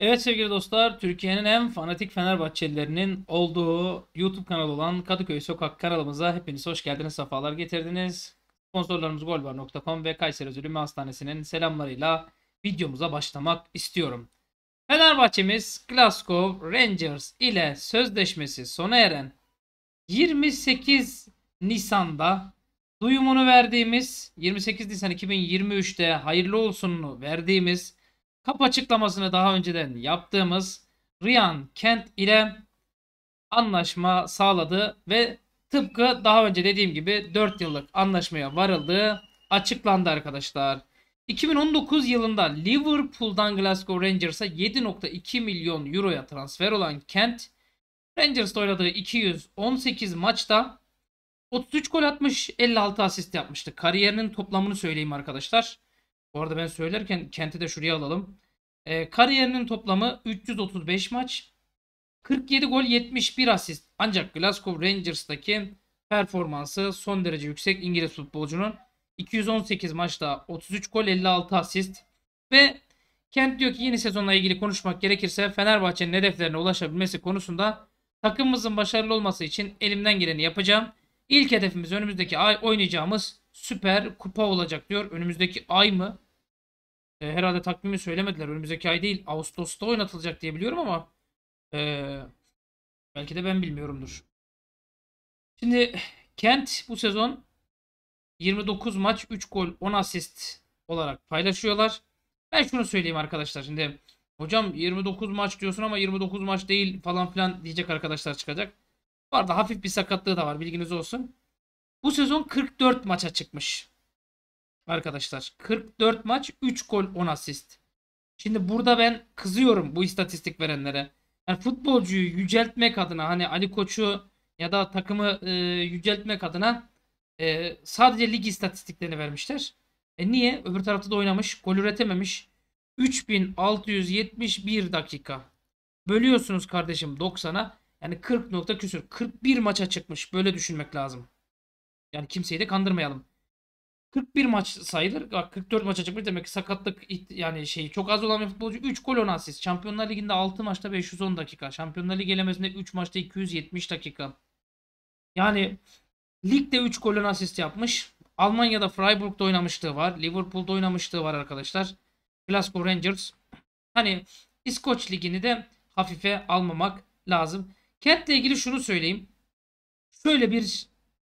Evet sevgili dostlar, Türkiye'nin en fanatik Fenerbahçelilerinin olduğu YouTube kanalı olan Kadıköy Sokak kanalımıza hepiniz hoş geldiniz, sefalar getirdiniz. Sponsorlarımız golvar.com ve Kayseri Özülümü Hastanesi'nin selamlarıyla videomuza başlamak istiyorum. Fenerbahçemiz Glasgow Rangers ile sözleşmesi sona eren 28 Nisan'da duyumunu verdiğimiz 28 Nisan 2023'te hayırlı olsununu verdiğimiz kap açıklamasını daha önceden yaptığımız Ryan Kent ile anlaşma sağladı ve tıpkı daha önce dediğim gibi 4 yıllık anlaşmaya varıldığı açıklandı arkadaşlar. 2019 yılında Liverpool'dan Glasgow Rangers'a 7.2 milyon euroya transfer olan Kent, Rangers'ta oynadığı 218 maçta 33 gol atmış, 56 asist yapmıştı. Kariyerinin toplamını söyleyeyim arkadaşlar. Bu arada ben söylerken Kent'i de şuraya alalım. E, kariyerinin toplamı 335 maç. 47 gol 71 asist. Ancak Glasgow Rangers'taki performansı son derece yüksek İngiliz futbolcunun. 218 maçta 33 gol 56 asist. Ve Kent diyor ki yeni sezonla ilgili konuşmak gerekirse Fenerbahçe'nin hedeflerine ulaşabilmesi konusunda takımımızın başarılı olması için elimden geleni yapacağım. İlk hedefimiz önümüzdeki ay oynayacağımız Süper kupa olacak diyor. Önümüzdeki ay mı? E, herhalde takvimi söylemediler. Önümüzdeki ay değil. Ağustos'ta oynatılacak diye biliyorum ama e, belki de ben bilmiyorumdur. Şimdi Kent bu sezon 29 maç 3 gol 10 asist olarak paylaşıyorlar. Ben şunu söyleyeyim arkadaşlar şimdi. Hocam 29 maç diyorsun ama 29 maç değil falan filan diyecek arkadaşlar çıkacak. Var da hafif bir sakatlığı da var bilginiz olsun. Bu sezon 44 maça çıkmış. Arkadaşlar 44 maç 3 gol 10 asist. Şimdi burada ben kızıyorum bu istatistik verenlere. Yani futbolcuyu yüceltmek adına hani Ali Koç'u ya da takımı e, yüceltmek adına e, sadece lig istatistiklerini vermişler. E niye? Öbür tarafta da oynamış. Gol üretememiş. 3671 dakika. Bölüyorsunuz kardeşim 90'a. Yani 40 nokta küsür. 41 maça çıkmış. Böyle düşünmek lazım. Yani kimseyi de kandırmayalım. 41 maç sayılır. Bak 44 maça çıkmış demek ki sakatlık yani şeyi çok az olan bir futbolcu 3 gol 10 asist. Şampiyonlar Ligi'nde 6 maçta 510 dakika. Şampiyonlar Ligi elemesinde 3 maçta 270 dakika. Yani ligde 3 gol 10 asist yapmış. Almanya'da Freiburg'da oynamışlığı var. Liverpool'da oynamışlığı var arkadaşlar. Glasgow Rangers. Hani İskoç Ligi'ni de hafife almamak lazım. Kent'le ilgili şunu söyleyeyim. Şöyle bir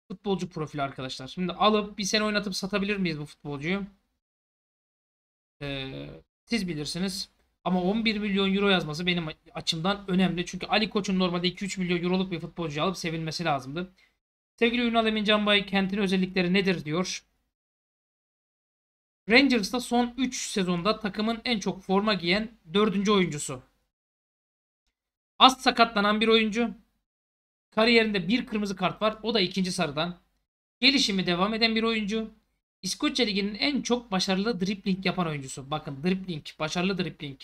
Futbolcu profili arkadaşlar. Şimdi alıp bir sene oynatıp satabilir miyiz bu futbolcuyu? Ee, siz bilirsiniz. Ama 11 milyon euro yazması benim açımdan önemli. Çünkü Ali Koç'un normalde 2-3 milyon euroluk bir futbolcu alıp sevinmesi lazımdı. Sevgili Ünal Emin Canbay kentin özellikleri nedir diyor. Rangers'ta son 3 sezonda takımın en çok forma giyen 4. oyuncusu. Az sakatlanan bir oyuncu. Kariyerinde bir kırmızı kart var. O da ikinci sarıdan. Gelişimi devam eden bir oyuncu. İskoçya Ligi'nin en çok başarılı dribbling yapan oyuncusu. Bakın dribbling, başarılı dribbling.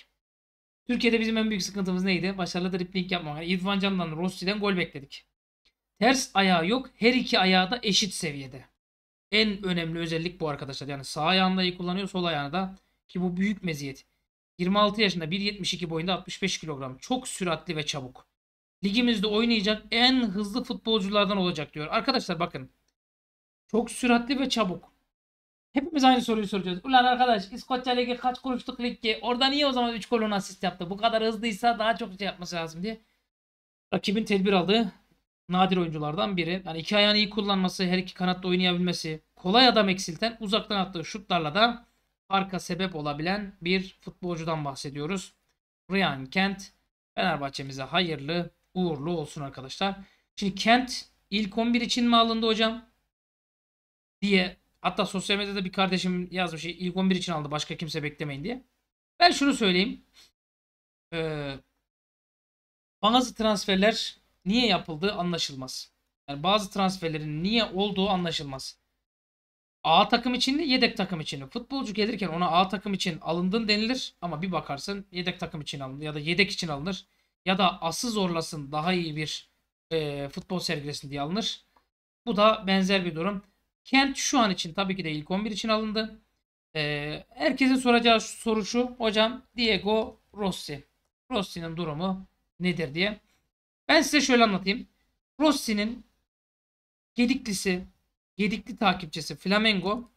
Türkiye'de bizim en büyük sıkıntımız neydi? Başarılı dripling yapmamak. Yani İrfan Can'dan, Rossi'den gol bekledik. Ters ayağı yok. Her iki ayağı da eşit seviyede. En önemli özellik bu arkadaşlar. Yani sağ ayağını da iyi kullanıyor, sol ayağını da. Ki bu büyük meziyet. 26 yaşında 1.72 boyunda 65 kilogram. Çok süratli ve çabuk ligimizde oynayacak en hızlı futbolculardan olacak diyor. Arkadaşlar bakın. Çok süratli ve çabuk. Hepimiz aynı soruyu soracağız. Ulan arkadaş İskoçya Ligi kaç kuruşluk lig Orada niye o zaman 3 golün asist yaptı? Bu kadar hızlıysa daha çok şey yapması lazım diye. Rakibin tedbir aldığı nadir oyunculardan biri. Yani iki ayağını iyi kullanması, her iki kanatta oynayabilmesi, kolay adam eksilten uzaktan attığı şutlarla da farka sebep olabilen bir futbolcudan bahsediyoruz. Ryan Kent Fenerbahçemize hayırlı uğurlu olsun arkadaşlar. Şimdi Kent ilk 11 için mi alındı hocam? Diye hatta sosyal medyada bir kardeşim yazmış ilk 11 için aldı başka kimse beklemeyin diye. Ben şunu söyleyeyim. Ee, bazı transferler niye yapıldığı anlaşılmaz. Yani bazı transferlerin niye olduğu anlaşılmaz. A takım için de yedek takım için de. Futbolcu gelirken ona A takım için alındın denilir ama bir bakarsın yedek takım için alındı ya da yedek için alınır ya da ası zorlasın daha iyi bir e, futbol sergilesin diye alınır. Bu da benzer bir durum. Kent şu an için tabii ki de ilk 11 için alındı. E, herkesin soracağı soru şu. Hocam Diego Rossi. Rossi'nin durumu nedir diye. Ben size şöyle anlatayım. Rossi'nin gediklisi, gedikli takipçisi Flamengo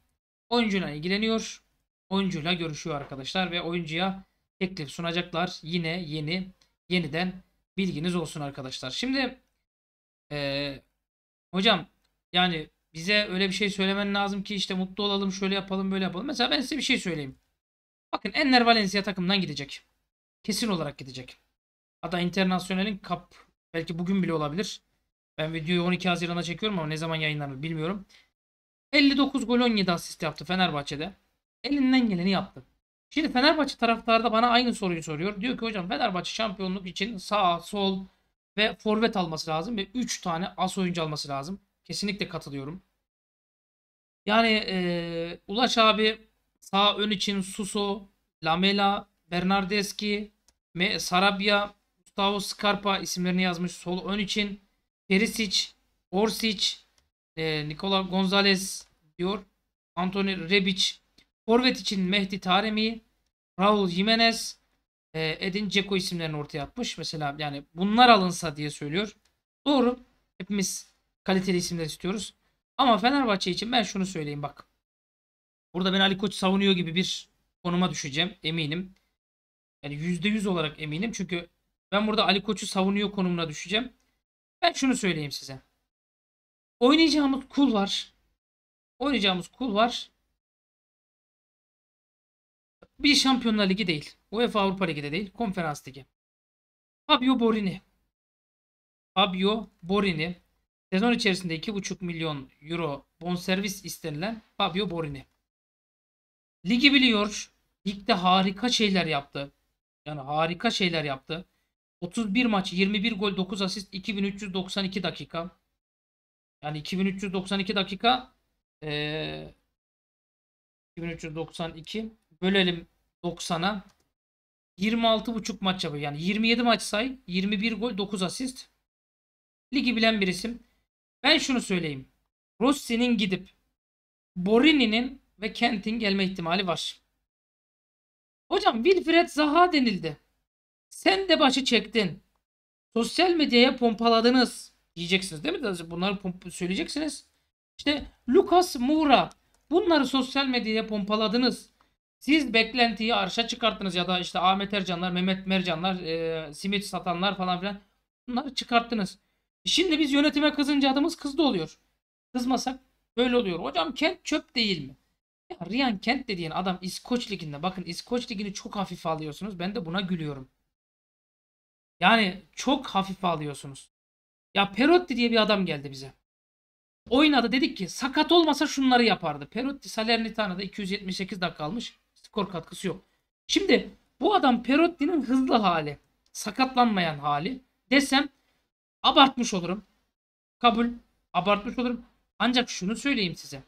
oyuncuyla ilgileniyor. Oyuncuyla görüşüyor arkadaşlar ve oyuncuya teklif sunacaklar. Yine yeni yeniden bilginiz olsun arkadaşlar. Şimdi ee, hocam yani bize öyle bir şey söylemen lazım ki işte mutlu olalım şöyle yapalım böyle yapalım. Mesela ben size bir şey söyleyeyim. Bakın Enner Valencia takımdan gidecek. Kesin olarak gidecek. Hatta Internasyonel'in kap belki bugün bile olabilir. Ben videoyu 12 Haziran'a çekiyorum ama ne zaman yayınlanır bilmiyorum. 59 gol 17 asist yaptı Fenerbahçe'de. Elinden geleni yaptı. Şimdi Fenerbahçe taraftarı da bana aynı soruyu soruyor. Diyor ki hocam Fenerbahçe şampiyonluk için sağ, sol ve forvet alması lazım ve 3 tane as oyuncu alması lazım. Kesinlikle katılıyorum. Yani e, Ulaş abi sağ ön için Suso, Lamela, Bernardeski, Sarabia, Gustavo Scarpa isimlerini yazmış. Sol ön için Perisic, Orsic, e, Nikola Gonzalez diyor. Anthony Rebic, Forvet için Mehdi Taremi, Raul Jimenez, e, Edin Ceko isimlerini ortaya atmış. Mesela yani bunlar alınsa diye söylüyor. Doğru. Hepimiz kaliteli isimler istiyoruz. Ama Fenerbahçe için ben şunu söyleyeyim bak. Burada ben Ali Koç savunuyor gibi bir konuma düşeceğim eminim. Yani %100 olarak eminim. Çünkü ben burada Ali Koç'u savunuyor konumuna düşeceğim. Ben şunu söyleyeyim size. Oynayacağımız kul var. Oynayacağımız kul var. Bir Şampiyonlar Ligi değil. UEFA Avrupa Ligi de değil. Konferans Ligi. Fabio Borini. Fabio Borini. Sezon içerisinde 2,5 milyon euro bonservis istenilen Fabio Borini. Ligi biliyor. Ligde harika şeyler yaptı. Yani harika şeyler yaptı. 31 maç, 21 gol, 9 asist, 2392 dakika. Yani 2392 dakika ee, 2392 bölelim 90'a. 26,5 maç yapıyor. Yani 27 maç say. 21 gol 9 asist. Ligi bilen bir isim. Ben şunu söyleyeyim. Rossi'nin gidip Borini'nin ve Kent'in gelme ihtimali var. Hocam Wilfred Zaha denildi. Sen de başı çektin. Sosyal medyaya pompaladınız. Diyeceksiniz değil mi? Bunları söyleyeceksiniz. İşte Lucas Moura. Bunları sosyal medyaya pompaladınız. Siz beklentiyi arşa çıkarttınız ya da işte Ahmet Ercanlar, Mehmet Mercanlar, e, simit satanlar falan filan bunları çıkarttınız. Şimdi biz yönetime kızınca adımız kızdı oluyor. Kızmasak böyle oluyor. Hocam Kent çöp değil mi? Ya Ryan Kent dediğin adam İskoç Ligi'nde. Bakın İskoç Ligi'ni çok hafif alıyorsunuz. Ben de buna gülüyorum. Yani çok hafif alıyorsunuz. Ya Perotti diye bir adam geldi bize. Oynadı dedik ki sakat olmasa şunları yapardı. Perotti Salernitana'da 278 dakika almış skor katkısı yok. Şimdi bu adam Perotti'nin hızlı hali, sakatlanmayan hali desem abartmış olurum. Kabul, abartmış olurum. Ancak şunu söyleyeyim size.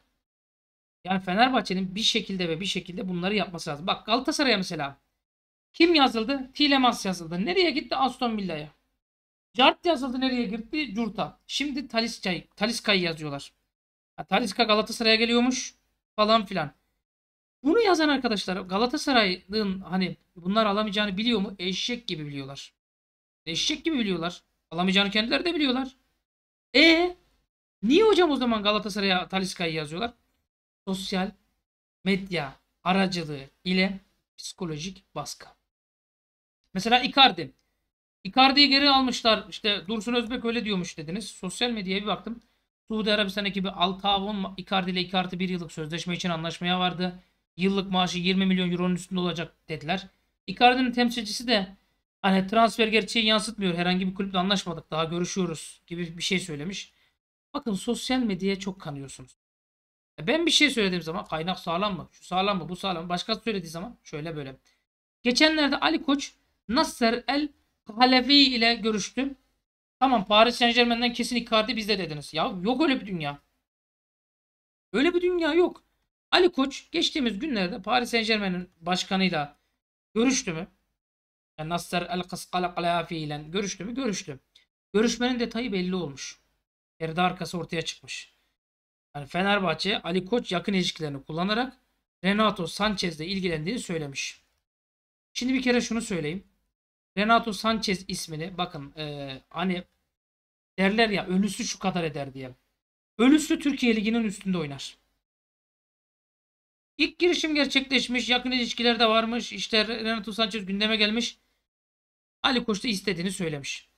Yani Fenerbahçe'nin bir şekilde ve bir şekilde bunları yapması lazım. Bak Galatasaray'a mesela kim yazıldı? Tilemans yazıldı. Nereye gitti? Aston Villa'ya. Cart yazıldı. Nereye gitti? Curta. Şimdi Taliska'yı Taliska yazıyorlar. Ha, Taliska Galatasaray'a geliyormuş falan filan. Bunu yazan arkadaşlar Galatasaray'ın hani bunlar alamayacağını biliyor mu? Eşek gibi biliyorlar. Eşek gibi biliyorlar. Alamayacağını kendileri de biliyorlar. E niye hocam o zaman Galatasaray'a Taliska'yı yazıyorlar? Sosyal medya aracılığı ile psikolojik baskı. Mesela Icardi. Icardi'yi geri almışlar. İşte Dursun Özbek öyle diyormuş dediniz. Sosyal medyaya bir baktım. Suudi Arabistan ekibi Altavon Icardi ile Icardi bir yıllık sözleşme için anlaşmaya vardı. Yıllık maaşı 20 milyon euronun üstünde olacak dediler. Icardi'nin temsilcisi de hani transfer gerçeği yansıtmıyor. Herhangi bir kulüple anlaşmadık. Daha görüşüyoruz gibi bir şey söylemiş. Bakın sosyal medyaya çok kanıyorsunuz. Ben bir şey söylediğim zaman kaynak sağlam mı? Şu sağlam mı? Bu sağlam mı? Başkası söylediği zaman şöyle böyle. Geçenlerde Ali Koç Nasser El Halevi ile görüştü. Tamam Paris Saint Germain'den kesin Icardi bizde dediniz. Ya yok öyle bir dünya. Öyle bir dünya yok. Ali Koç geçtiğimiz günlerde Paris Saint Germain'in başkanıyla görüştü mü? Yani Nasser El Kaskalakalafi ile görüştü mü? Görüştü. Görüşmenin detayı belli olmuş. Perde arkası ortaya çıkmış. Yani Fenerbahçe Ali Koç yakın ilişkilerini kullanarak Renato Sanchez ile ilgilendiğini söylemiş. Şimdi bir kere şunu söyleyeyim. Renato Sanchez ismini bakın e, hani derler ya ölüsü şu kadar eder diye. Ölüsü Türkiye Ligi'nin üstünde oynar. İlk girişim gerçekleşmiş. Yakın ilişkilerde varmış. İşte Renato Sanchez gündeme gelmiş. Ali Koç da istediğini söylemiş.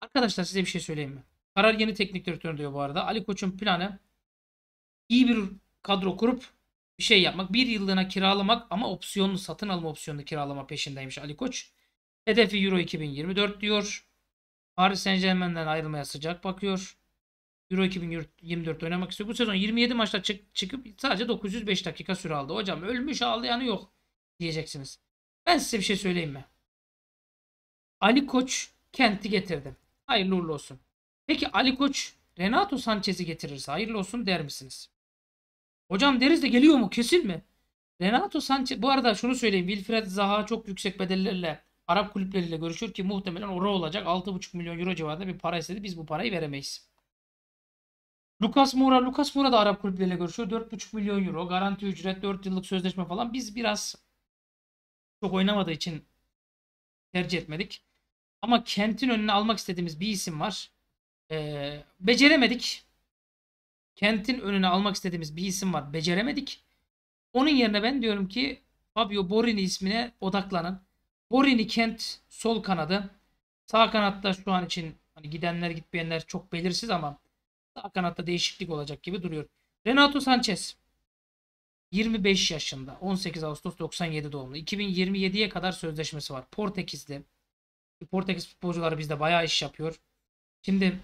Arkadaşlar size bir şey söyleyeyim mi? Karar yeni teknik direktör diyor bu arada. Ali Koç'un planı iyi bir kadro kurup bir şey yapmak. Bir yıllığına kiralamak ama opsiyonlu satın alma opsiyonlu kiralama peşindeymiş Ali Koç. Hedefi Euro 2024 diyor. Paris Saint Germain'den ayrılmaya sıcak bakıyor. Euro 2024 oynamak istiyor. Bu sezon 27 maçta çık, çıkıp sadece 905 dakika süre aldı. Hocam ölmüş ağlayanı yok diyeceksiniz. Ben size bir şey söyleyeyim mi? Ali Koç Kent'i getirdi. Hayırlı uğurlu olsun. Peki Ali Koç Renato Sanchez'i getirirse hayırlı olsun der misiniz? Hocam deriz de geliyor mu kesin mi? Renato Sanchez bu arada şunu söyleyeyim. Wilfred Zaha çok yüksek bedellerle Arap kulüpleriyle görüşür ki muhtemelen oraya olacak. 6,5 milyon euro civarında bir para istedi. Biz bu parayı veremeyiz. Lucas Moura, Lucas Moura da Arap kulüpleriyle görüşüyor. 4,5 milyon euro. Garanti ücret, 4 yıllık sözleşme falan. Biz biraz çok oynamadığı için tercih etmedik. Ama Kent'in önüne almak istediğimiz bir isim var. Ee, beceremedik. Kent'in önüne almak istediğimiz bir isim var. Beceremedik. Onun yerine ben diyorum ki Fabio Borini ismine odaklanın. Borini Kent sol kanadı. Sağ kanatta şu an için hani gidenler gitmeyenler çok belirsiz ama sağ kanatta değişiklik olacak gibi duruyor. Renato Sanchez 25 yaşında 18 Ağustos 97 doğumlu 2027'ye kadar sözleşmesi var Portekizli, Portekiz futbolcuları bizde bayağı iş yapıyor. Şimdi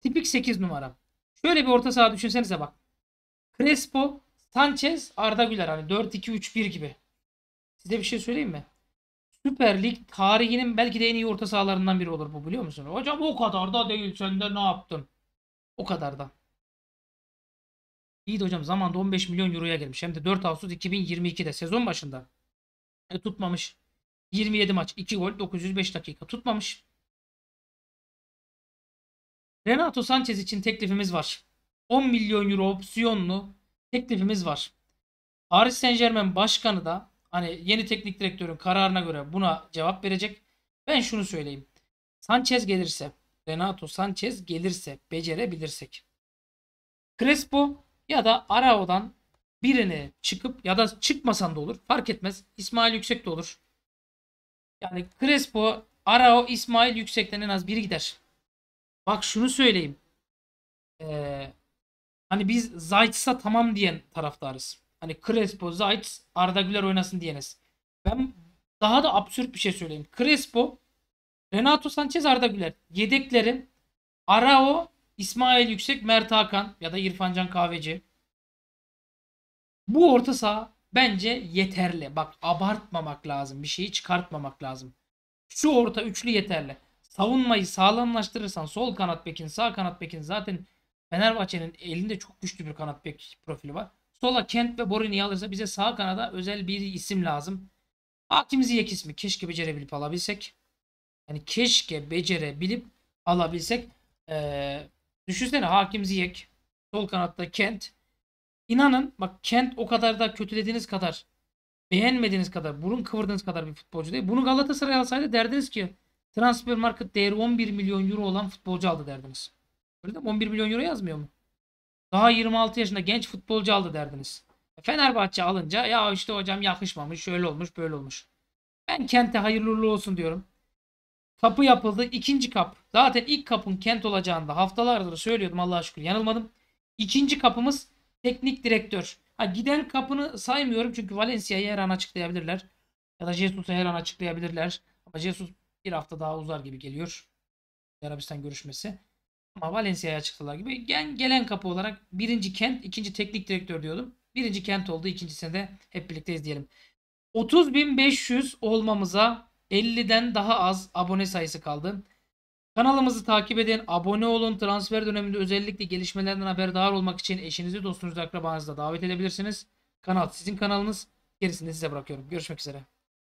tipik 8 numara. Şöyle bir orta saha düşünsenize bak. Crespo, Sanchez, Arda Güler hani 4-2-3-1 gibi. Size bir şey söyleyeyim mi? Süper Lig tarihinin belki de en iyi orta sahalarından biri olur bu biliyor musun? Hocam o kadar da değil sen de ne yaptın? O kadar da de hocam zamanda 15 milyon euroya gelmiş. Hem de 4 Ağustos 2022'de sezon başında. E, tutmamış. 27 maç 2 gol 905 dakika tutmamış. Renato Sanchez için teklifimiz var. 10 milyon euro opsiyonlu teklifimiz var. Paris Saint Germain başkanı da hani yeni teknik direktörün kararına göre buna cevap verecek. Ben şunu söyleyeyim. Sanchez gelirse Renato Sanchez gelirse, becerebilirsek. Crespo ya da Arao'dan birine çıkıp ya da çıkmasan da olur. Fark etmez. İsmail Yüksek de olur. Yani Crespo, Arao, İsmail Yüksek'ten en az biri gider. Bak şunu söyleyeyim. Ee, hani biz Zayt'sa tamam diyen taraftarız. Hani Crespo, Zayt, Arda Güler oynasın diyeniz. Ben daha da absürt bir şey söyleyeyim. Crespo Renato Sanchez Arda Güler. Yedeklerim Arao, İsmail Yüksek, Mert Hakan ya da İrfancan Kahveci. Bu orta saha bence yeterli. Bak abartmamak lazım. Bir şeyi çıkartmamak lazım. Şu orta üçlü yeterli. Savunmayı sağlamlaştırırsan sol kanat bekin, sağ kanat bekin zaten Fenerbahçe'nin elinde çok güçlü bir kanat bek profili var. Sola Kent ve Borini'yi alırsa bize sağ kanada özel bir isim lazım. Hakim Ziyek ismi. Keşke becerebilip alabilsek. Yani keşke becerebilip alabilsek. Ee, düşünsene Hakim Ziyek. Sol kanatta Kent. İnanın bak Kent o kadar da kötülediğiniz kadar beğenmediğiniz kadar burun kıvırdığınız kadar bir futbolcu değil. Bunu Galatasaray alsaydı derdiniz ki transfer market değeri 11 milyon euro olan futbolcu aldı derdiniz. Öyle değil mi? 11 milyon euro yazmıyor mu? Daha 26 yaşında genç futbolcu aldı derdiniz. E, Fenerbahçe alınca ya işte hocam yakışmamış, şöyle olmuş, böyle olmuş. Ben Kent'e hayırlı olsun diyorum. Kapı yapıldı. ikinci kap. Zaten ilk kapın kent olacağını da haftalardır söylüyordum Allah'a şükür. Yanılmadım. İkinci kapımız teknik direktör. Ha, giden kapını saymıyorum çünkü Valencia'yı her an açıklayabilirler. Ya da Jesus'u her an açıklayabilirler. Ama Jesus bir hafta daha uzar gibi geliyor. Arabistan görüşmesi. Ama Valencia'ya açıkladılar gibi. Gel, gelen kapı olarak birinci kent, ikinci teknik direktör diyordum. Birinci kent oldu. ikincisinde de hep birlikteyiz diyelim. 30.500 olmamıza 50'den daha az abone sayısı kaldı. Kanalımızı takip edin, abone olun. Transfer döneminde özellikle gelişmelerden haberdar olmak için eşinizi, dostunuzu, akrabanızı da davet edebilirsiniz. Kanal sizin kanalınız. Gerisini size bırakıyorum. Görüşmek üzere.